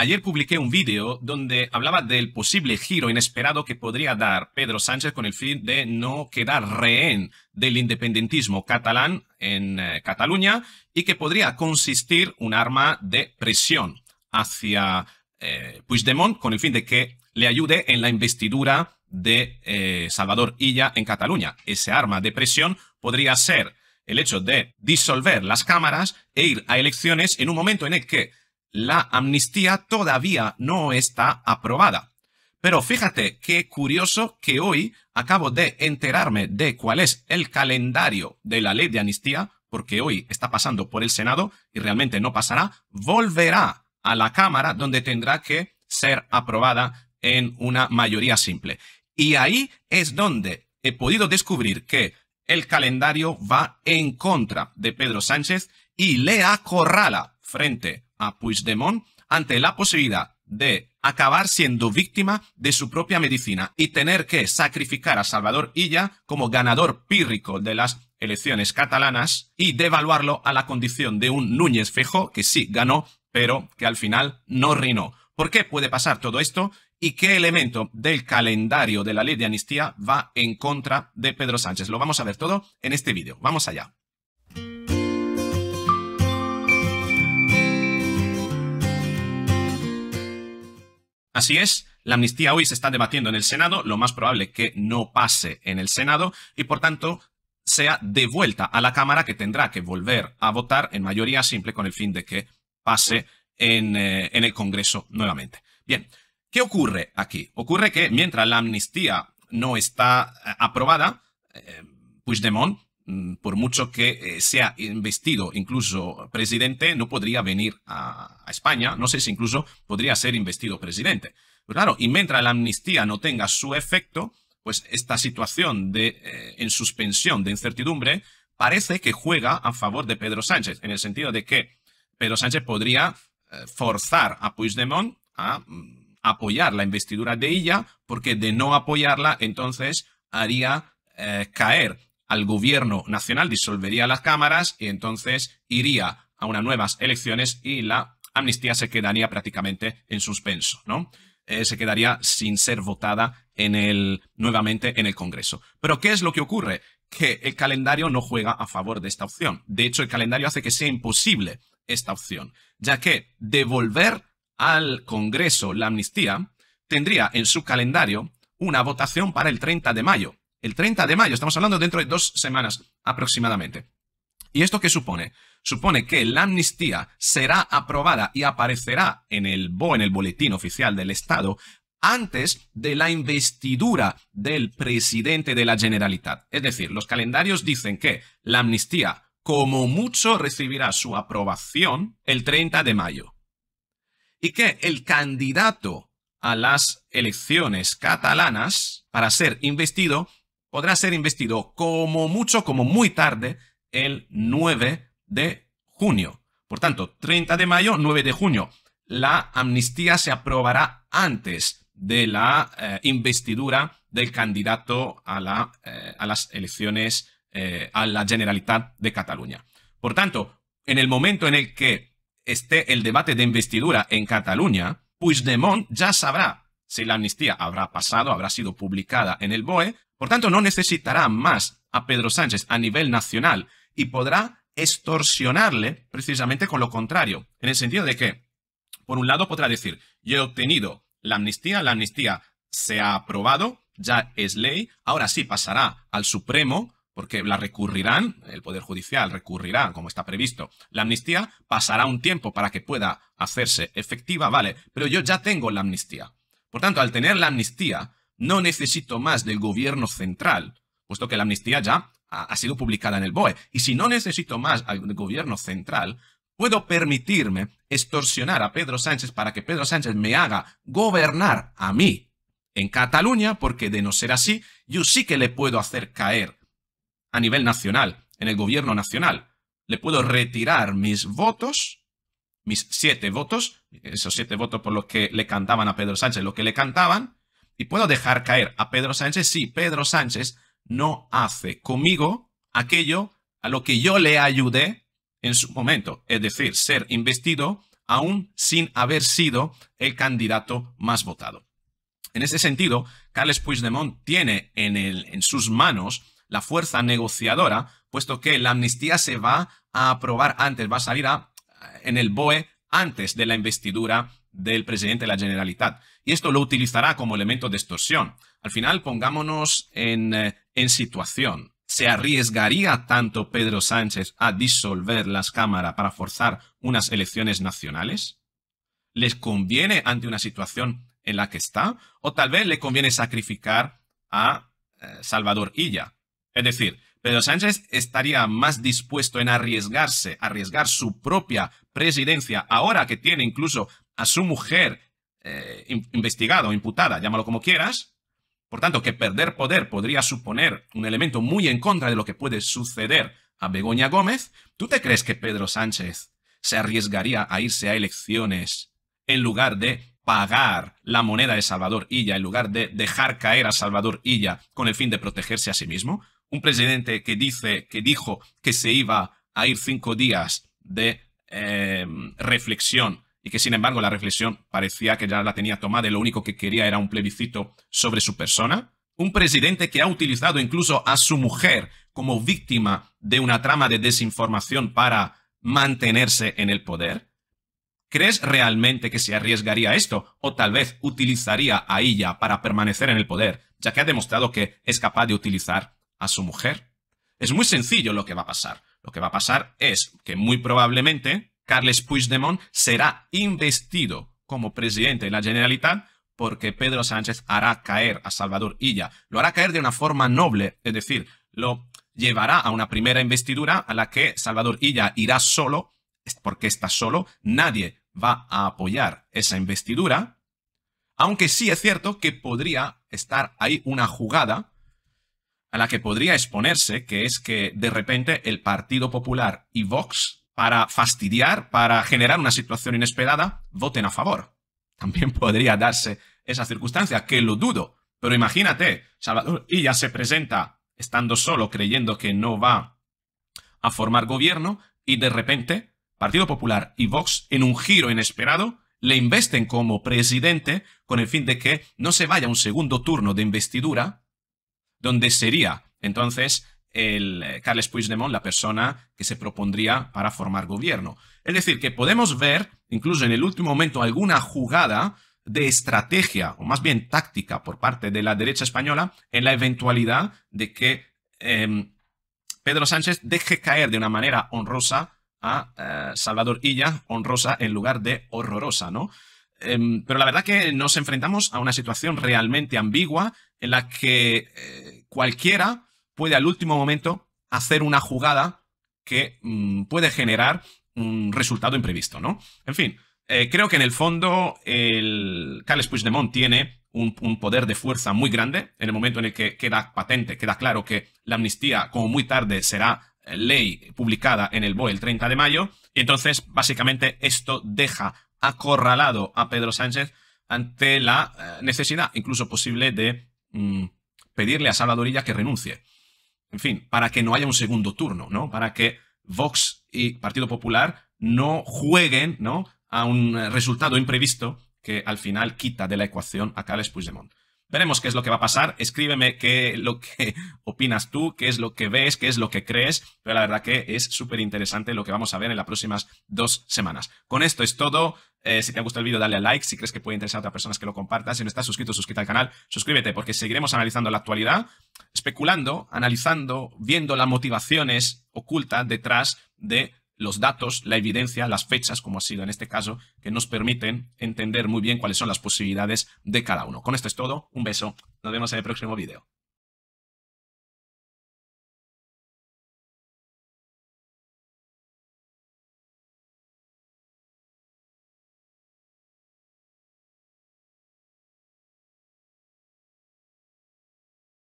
Ayer publiqué un vídeo donde hablaba del posible giro inesperado que podría dar Pedro Sánchez con el fin de no quedar rehén del independentismo catalán en eh, Cataluña y que podría consistir un arma de presión hacia eh, Puigdemont con el fin de que le ayude en la investidura de eh, Salvador Illa en Cataluña. Ese arma de presión podría ser el hecho de disolver las cámaras e ir a elecciones en un momento en el que la amnistía todavía no está aprobada. Pero fíjate qué curioso que hoy acabo de enterarme de cuál es el calendario de la ley de amnistía, porque hoy está pasando por el Senado y realmente no pasará, volverá a la Cámara donde tendrá que ser aprobada en una mayoría simple. Y ahí es donde he podido descubrir que el calendario va en contra de Pedro Sánchez y le acorrala frente a Puigdemont ante la posibilidad de acabar siendo víctima de su propia medicina y tener que sacrificar a Salvador Illa como ganador pírrico de las elecciones catalanas y devaluarlo a la condición de un Núñez Fejo que sí ganó, pero que al final no rinó. ¿Por qué puede pasar todo esto? ¿Y qué elemento del calendario de la ley de amnistía va en contra de Pedro Sánchez? Lo vamos a ver todo en este vídeo. Vamos allá. Así es, la amnistía hoy se está debatiendo en el Senado, lo más probable que no pase en el Senado y por tanto sea devuelta a la Cámara que tendrá que volver a votar en mayoría simple con el fin de que pase en, eh, el Congreso nuevamente. Bien, ¿qué ocurre aquí? Ocurre que mientras la amnistía no está eh, aprobada, eh, Puigdemont Mm, por mucho que eh, sea investido incluso presidente, no podría venir a, España, no sé si incluso podría ser investido presidente. claro, y mientras la amnistía no tenga su efecto, pues esta situación de eh, en suspensión de incertidumbre parece que juega a favor de Pedro Sánchez, en el sentido de que Pedro Sánchez podría eh, forzar a Puigdemont a mm, apoyar la investidura de ella, porque de no apoyarla, entonces haría caer al gobierno nacional, disolvería las cámaras y entonces iría a unas nuevas elecciones y la amnistía se quedaría prácticamente en suspenso, ¿no? Eh, se quedaría sin ser votada en el, nuevamente en el Congreso. Pero ¿qué es lo que ocurre? Que el calendario no juega a favor de esta opción. De hecho, el calendario hace que sea imposible esta opción, ya que devolver al Congreso la amnistía tendría en su calendario una votación para el 30 de mayo, el 30 de mayo, estamos hablando dentro de dos semanas aproximadamente. ¿Y esto qué supone? Supone que la amnistía será aprobada y aparecerá en el en el boletín oficial del Estado, antes de la investidura del presidente de la Generalitat. Es decir, los calendarios dicen que la amnistía, como mucho, recibirá su aprobación el 30 de mayo. Y que el candidato a las elecciones catalanas para ser investido podrá ser investido como mucho, como muy tarde, el 9 de junio. Por tanto, 30 de mayo, 9 de junio. La amnistía se aprobará antes de la eh, investidura del candidato a, eh, las elecciones eh, a la Generalitat de Cataluña. Por tanto, en el momento en el que esté el debate de investidura en Cataluña, Puigdemont ya sabrá si la amnistía habrá pasado, habrá sido publicada en el BOE por tanto, no necesitará más a Pedro Sánchez a nivel nacional y podrá extorsionarle precisamente con lo contrario, en el sentido de que, por un lado, podrá decir, yo he obtenido la amnistía, la amnistía se ha aprobado, ya es ley, ahora sí pasará al Supremo, porque la recurrirán, el Poder Judicial recurrirá, como está previsto, la amnistía, pasará un tiempo para que pueda hacerse efectiva, vale, pero yo ya tengo la amnistía. Por tanto, al tener la amnistía, no necesito más del gobierno central, puesto que la amnistía ya ha, sido publicada en el BOE. Y si no necesito más del gobierno central, puedo permitirme extorsionar a Pedro Sánchez para que Pedro Sánchez me haga gobernar a mí en Cataluña, porque de no ser así, yo sí que le puedo hacer caer a nivel nacional, en el gobierno nacional. Le puedo retirar mis votos, mis siete votos, esos siete votos por los que le cantaban a Pedro Sánchez, lo que le cantaban, y puedo dejar caer a Pedro Sánchez si Pedro Sánchez no hace conmigo aquello a lo que yo le ayudé en su momento, es decir, ser investido aún sin haber sido el candidato más votado. En ese sentido, Carles Puigdemont tiene en, el, en sus manos la fuerza negociadora, puesto que la amnistía se va a aprobar antes, va a salir en el BOE antes de la investidura del presidente de la Generalitat. Y esto lo utilizará como elemento de extorsión. Al final, pongámonos eh, en, situación. ¿Se arriesgaría tanto Pedro Sánchez a disolver las cámaras para forzar unas elecciones nacionales? ¿Les conviene ante una situación en la que está? ¿O tal vez le conviene sacrificar a eh, Salvador Illa? Es decir, Pedro Sánchez estaría más dispuesto en arriesgarse, arriesgar su propia presidencia, ahora que tiene incluso a su mujer eh, investigada o imputada, llámalo como quieras, por tanto que perder poder podría suponer un elemento muy en contra de lo que puede suceder a Begoña Gómez, ¿tú te crees que Pedro Sánchez se arriesgaría a irse a elecciones en lugar de pagar la moneda de Salvador Illa, en lugar de dejar caer a Salvador Illa con el fin de protegerse a sí mismo? Un presidente que dice, que dijo que se iba a ir cinco días de eh, reflexión y que sin embargo la reflexión parecía que ya la tenía tomada y lo único que quería era un plebiscito sobre su persona. Un presidente que ha utilizado incluso a su mujer como víctima de una trama de desinformación para mantenerse en el poder. ¿Crees realmente que se arriesgaría esto? ¿O tal vez utilizaría a ella para permanecer en el poder, ya que ha demostrado que es capaz de utilizar a su mujer? Es muy sencillo lo que va a pasar. Lo que va a pasar es que muy probablemente Carles Puigdemont será investido como presidente de la Generalitat porque Pedro Sánchez hará caer a Salvador Illa. Lo hará caer de una forma noble, es decir, lo llevará a una primera investidura a la que Salvador Illa irá solo, porque está solo, nadie va a apoyar esa investidura, aunque sí es cierto que podría estar ahí una jugada a la que podría exponerse, que es que de repente el Partido Popular y Vox para fastidiar, para generar una situación inesperada, voten a favor. También podría darse esa circunstancia, que lo dudo. Pero imagínate, Salvador y se presenta estando solo, creyendo que no va a formar gobierno, y de repente, Partido Popular y Vox, en un giro inesperado, le investen como presidente con el fin de que no se vaya un segundo turno de investidura, donde sería entonces el eh, Carles Puigdemont la persona que se propondría para formar gobierno. Es decir, que podemos ver, incluso en el último momento, alguna jugada de estrategia, o más bien táctica, por parte de la derecha española en la eventualidad de que em, Pedro Sánchez deje caer de una manera honrosa a eh, Salvador Illa, honrosa en lugar de horrorosa, ¿no? Em, pero la verdad que nos enfrentamos a una situación realmente ambigua en la que eh, cualquiera puede al último momento hacer una jugada que mm, puede generar un resultado imprevisto, ¿no? En fin, eh, creo que en el fondo el Carles Puigdemont tiene un, poder de fuerza muy grande en el momento en el que queda patente, queda claro que la amnistía, como muy tarde, será ley publicada en el BOE el 30 de mayo. Y entonces, básicamente, esto deja acorralado a Pedro Sánchez ante la eh, necesidad, incluso posible, de mm, pedirle a Salvadorilla que renuncie en fin, para que no haya un segundo turno, ¿no? Para que Vox y Partido Popular no jueguen, ¿no? A un resultado imprevisto que al final quita de la ecuación a Carles Puigdemont. Veremos qué es lo que va a pasar. Escríbeme qué lo que opinas tú, qué es lo que ves, qué es lo que crees. Pero la verdad que es súper interesante lo que vamos a ver en las próximas dos semanas. Con esto es todo. Eh, si te ha gustado el vídeo, dale a like. Si crees que puede interesar a otras personas, que lo compartas. Si no estás suscrito, suscríbete al canal. Suscríbete porque seguiremos analizando la actualidad, especulando, analizando, viendo las motivaciones ocultas detrás de los datos, la evidencia, las fechas, como ha sido en este caso, que nos permiten entender muy bien cuáles son las posibilidades de cada uno. Con esto es todo, un beso, nos vemos en el próximo video.